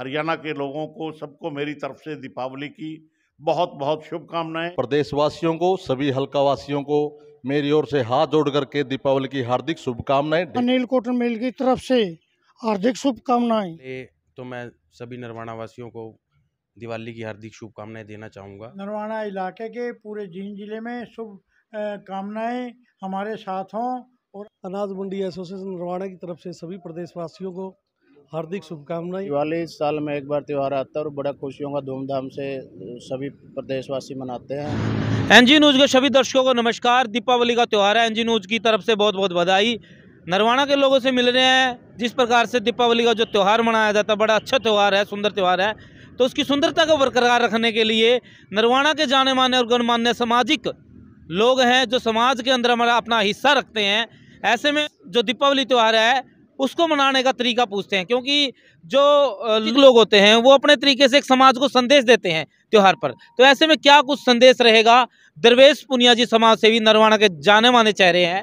हरियाणा के लोगों को सबको मेरी तरफ से दीपावली की बहुत बहुत शुभकामनाएं प्रदेशवासियों को सभी हल्का वासियों को मेरी ओर से हाथ जोड़ करके दीपावली की हार्दिक शुभकामनाएं अनिल कोटन मिल की तरफ से हार्दिक शुभकामनाएं तो मैं सभी नरवाणा वासियों को दिवाली की हार्दिक शुभकामनाएं देना चाहूँगा नरवाणा इलाके के पूरे जींद जिले में शुभ कामनाएं हमारे साथ हों और अनाज मंडी एसोसिएशन नरवाणा की तरफ से सभी प्रदेशवासियों को हार्दिक शुभकामनाएं दिवाली साल में एक बार त्यौहार आता है और बड़ा खुशियों का धूमधाम से सभी प्रदेशवासी मनाते हैं एनजी न्यूज़ के सभी दर्शकों को नमस्कार दीपावली का त्यौहार है एनजी न्यूज़ की तरफ से बहुत बहुत बधाई नरवाना के लोगों से मिल रहे हैं जिस प्रकार से दीपावली का जो त्यौहार मनाया जाता है बड़ा अच्छा त्यौहार है सुंदर त्यौहार है तो उसकी सुंदरता को बरकरार रखने के लिए नरवाना के जाने माने और गणमान्य सामाजिक लोग हैं जो समाज के अंदर हमारा अपना हिस्सा रखते हैं ऐसे में जो दीपावली त्यौहार है उसको मनाने का तरीका पूछते हैं क्योंकि जो लोग होते हैं वो अपने तरीके से एक समाज को संदेश देते हैं त्यौहार पर तो ऐसे में क्या कुछ संदेश रहेगा दरवेश पुनिया जी समाज सेवी नरवाना के जाने माने चेहरे हैं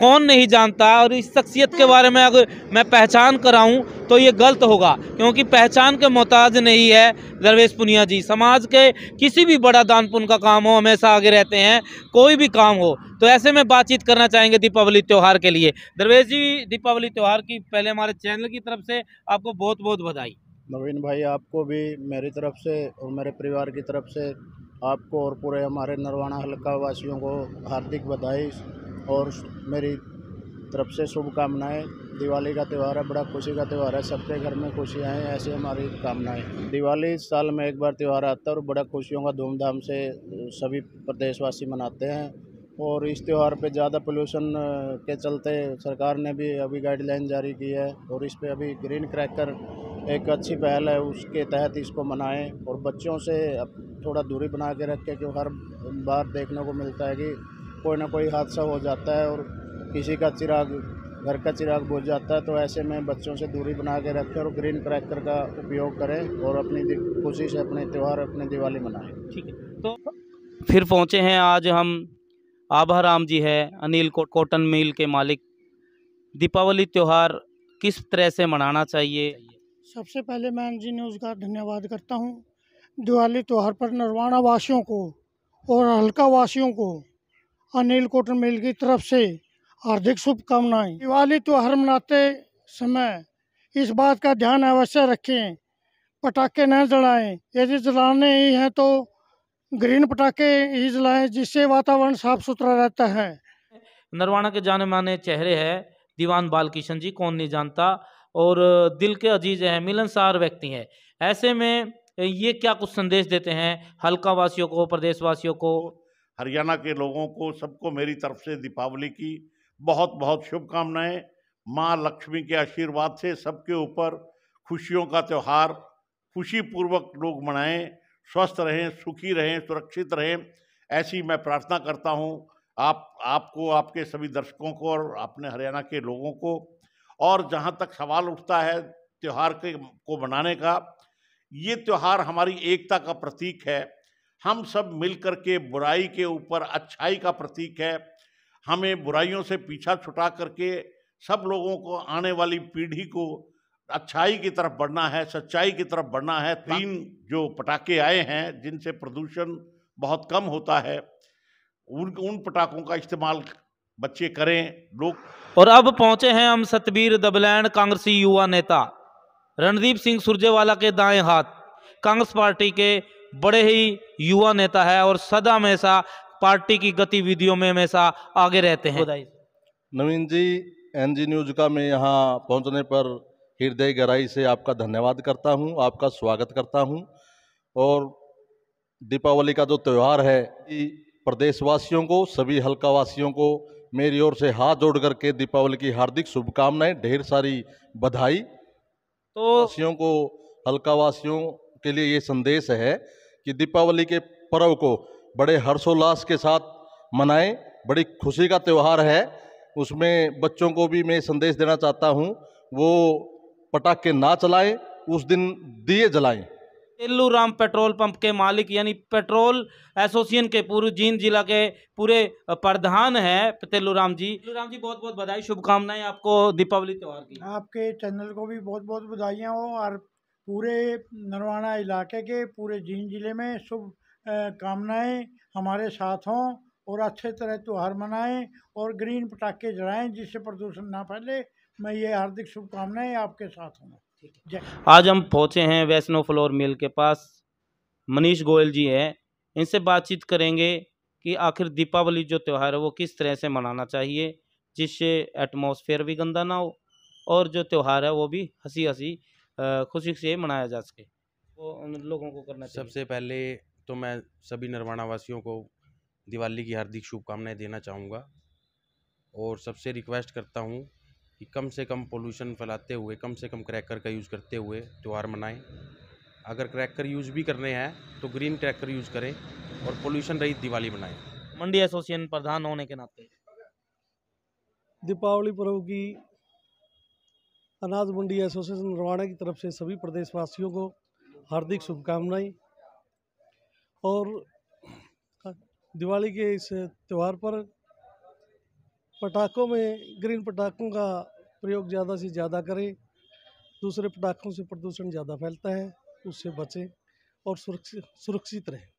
कौन नहीं जानता और इस शख्सियत के बारे में अगर मैं पहचान कराऊं तो ये गलत होगा क्योंकि पहचान के मोहताज नहीं है दरवेश पुनिया जी समाज के किसी भी बड़ा दान पुन का काम हो हमेशा आगे रहते हैं कोई भी काम हो तो ऐसे में बातचीत करना चाहेंगे दीपावली त्यौहार के लिए दरवेश जी दीपावली त्यौहार की पहले हमारे चैनल की तरफ से आपको बहुत बहुत बधाई नवीन भाई आपको भी मेरी तरफ़ से और मेरे परिवार की तरफ से आपको और पूरे हमारे नरवाना हल्का वासियों को हार्दिक बधाई और मेरी तरफ से शुभकामनाएँ दिवाली का त्यौहार है बड़ा खुशी का त्यौहार है सबके घर में खुशी आएँ ऐसी हमारी कामनाएं दिवाली साल में एक बार त्यौहार आता है और बड़ा खुशियों का धूमधाम से सभी प्रदेशवासी मनाते हैं और इस त्यौहार पे ज़्यादा पोल्यूशन के चलते सरकार ने भी अभी गाइडलाइन जारी की है और इस पर अभी ग्रीन क्रैकर एक अच्छी पहल है उसके तहत इसको मनाएं और बच्चों से थोड़ा दूरी बना के रखें क्योंकि हर बार देखने को मिलता है कि कोई ना कोई हादसा हो जाता है और किसी का चिराग घर का चिराग बुझ जाता है तो ऐसे में बच्चों से दूरी बना के रखें और ग्रीन क्रैकर का उपयोग करें और अपनी खुशी से अपने त्यौहार अपनी दिवाली मनाएँ ठीक है तो फिर पहुँचे हैं आज हम आभा राम जी है अनिल को, कॉटन मिल के मालिक दीपावली त्यौहार किस तरह से मनाना चाहिए सबसे पहले मैं एन जी न्यूज़ का धन्यवाद करता हूँ दिवाली त्यौहार पर नरवाना वासियों को और हल्का वासियों को अनिल कॉटन मिल की तरफ से हार्दिक शुभकामनाएं दिवाली त्यौहार मनाते समय इस बात का ध्यान अवश्य रखें पटाखे न जलाएं यदि जलाने ही हैं तो ग्रीन पटाखे ही जलाएं जिससे वातावरण साफ सुथरा रहता है नरवाना के जाने माने चेहरे हैं दीवान बालकिशन जी कौन नहीं जानता और दिल के अजीज़ हैं मिलनसार व्यक्ति हैं ऐसे में ये क्या कुछ संदेश देते हैं हल्का वासियों को प्रदेशवासियों को हरियाणा के लोगों को सबको मेरी तरफ से दीपावली की बहुत बहुत शुभकामनाएं माँ लक्ष्मी के आशीर्वाद से सबके ऊपर खुशियों का त्यौहार खुशी पूर्वक लोग मनाएं स्वस्थ रहें सुखी रहें सुरक्षित रहें ऐसी मैं प्रार्थना करता हूँ आप आपको आपके सभी दर्शकों को और अपने हरियाणा के लोगों को और जहाँ तक सवाल उठता है त्यौहार के को मनाने का ये त्यौहार हमारी एकता का प्रतीक है हम सब मिलकर के बुराई के ऊपर अच्छाई का प्रतीक है हमें बुराइयों से पीछा छुटा करके सब लोगों को आने वाली पीढ़ी को अच्छाई की तरफ बढ़ना है सच्चाई की तरफ बढ़ना है हाँ। तीन जो पटाखे आए हैं जिनसे प्रदूषण बहुत कम होता है उन उन पटाखों का इस्तेमाल बच्चे करें लोग और अब पहुंचे हैं हम सतबीर दबलैंड कांग्रेसी युवा नेता रणदीप सिंह सुरजेवाला के दाएं हाथ कांग्रेस पार्टी के बड़े ही युवा नेता है और सदा हमेशा पार्टी की गतिविधियों में हमेशा आगे रहते हैं नवीन जी एन जी न्यूज का मैं यहाँ पहुँचने पर हृदय गहराई से आपका धन्यवाद करता हूँ आपका स्वागत करता हूँ और दीपावली का जो त्यौहार है प्रदेशवासियों को सभी हल्कावासियों को मेरी ओर से हाथ जोड़ करके दीपावली की हार्दिक शुभकामनाएं ढेर सारी बधाई तो वासियों को हल्कावासियों के लिए ये संदेश है कि दीपावली के पर्व को बड़े हर्षोल्लास के साथ मनाएं बड़ी खुशी का त्यौहार है उसमें बच्चों को भी मैं संदेश देना चाहता हूँ वो पटाखे ना चलाएं उस दिन दिए जलाएं राम पेट्रोल पंप के मालिक यानी पेट्रोल एसोसिएशन के पूर्व जींद जिला के पूरे प्रधान हैं राम जी राम जी बहुत बहुत बधाई शुभकामनाएं आपको दीपावली त्यौहार की आपके चैनल को भी बहुत बहुत बधाइयाँ हो और पूरे नरवाना इलाके के पूरे जींद जिले में शुभ कामनाएँ हमारे साथ हों और अच्छे तरह त्यौहार मनाएं और ग्रीन पटाखे जलाएं जिससे प्रदूषण ना फैले मैं ये हार्दिक शुभकामनाएं आपके साथ हूँ आज हम पहुंचे हैं वैष्णो फ्लोर मिल के पास मनीष गोयल जी हैं इनसे बातचीत करेंगे कि आखिर दीपावली जो त्यौहार है वो किस तरह से मनाना चाहिए जिससे एटमोसफेयर भी गंदा ना हो और जो त्यौहार है वो भी हंसी हंसी खुशी से मनाया जा सके वो उन लोगों को करना चाहिए सबसे पहले तो मैं सभी नर्वाणा वासियों को दिवाली की हार्दिक शुभकामनाएं देना चाहूँगा और सबसे रिक्वेस्ट करता हूँ कि कम से कम पोल्यूशन फैलाते हुए कम से कम क्रैकर का यूज़ करते हुए त्यौहार मनाएं अगर क्रैकर यूज़ भी करने हैं तो ग्रीन क्रैकर यूज़ करें और पोल्यूशन रहित दिवाली मनाएं मंडी एसोसिएशन प्रधान होने के नाते दीपावली पर्व की अनाज मंडी एसोसिएशन रवाना की तरफ से सभी प्रदेशवासियों को हार्दिक शुभकामनाएं और दिवाली के इस त्यौहार पर पटाखों में ग्रीन पटाखों का प्रयोग ज़्यादा से ज़्यादा करें दूसरे पटाखों से प्रदूषण ज़्यादा फैलता है उससे बचें और सुरक्षित सुरक्षित रहें